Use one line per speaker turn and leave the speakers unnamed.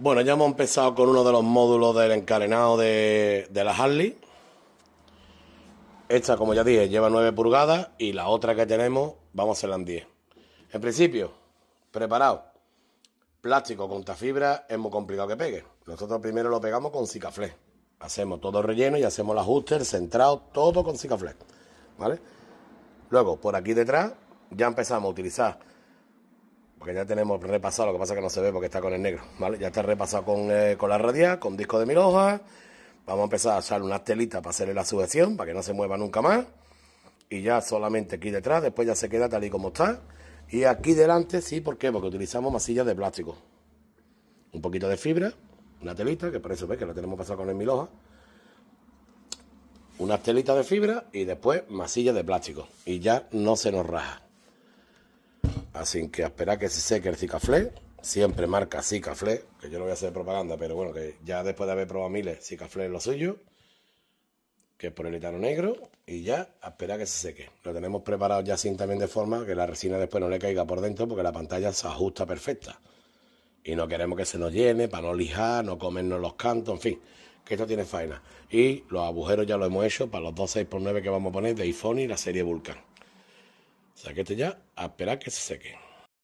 Bueno, ya hemos empezado con uno de los módulos del encarenado de, la Harley. Esta, como ya dije, lleva 9 pulgadas y la otra que tenemos, vamos a hacerla en 10. En principio, preparado. Plástico esta fibra es muy complicado que pegue. Nosotros primero lo pegamos con cicaflé. Hacemos todo relleno y hacemos el ajuste, el centrado, todo con cicaflé. ¿Vale? Luego, por aquí detrás, ya empezamos a utilizar porque ya tenemos repasado, lo que pasa es que no se ve porque está con el negro, ¿vale? Ya está repasado con, eh, la radial, con disco de mil Vamos a empezar a usar unas telitas para hacerle la sujeción, para que no se mueva nunca más. Y ya solamente aquí detrás, después ya se queda tal y como está. Y aquí delante, sí, ¿por qué? Porque utilizamos masillas de plástico. Un poquito de fibra, una telita, que por eso ves que la tenemos pasada con el mil hojas. Unas telitas de fibra y después masillas de plástico. Y ya no se nos raja. Así que esperar que se seque el cicaflé. Siempre marca cicaflé, que yo no voy a hacer propaganda, pero bueno, que ya después de haber probado miles, cicaflé es lo suyo, que es por el etano negro, y ya a esperar que se seque. Lo tenemos preparado ya sin también de forma que la resina después no le caiga por dentro porque la pantalla se ajusta perfecta. Y no queremos que se nos llene para no lijar, no comernos los cantos, en fin, que esto tiene faena. Y los agujeros ya lo hemos hecho para los dos 6x9 que vamos a poner de iPhone y la serie Vulcan. Saquete ya, a esperar que se seque.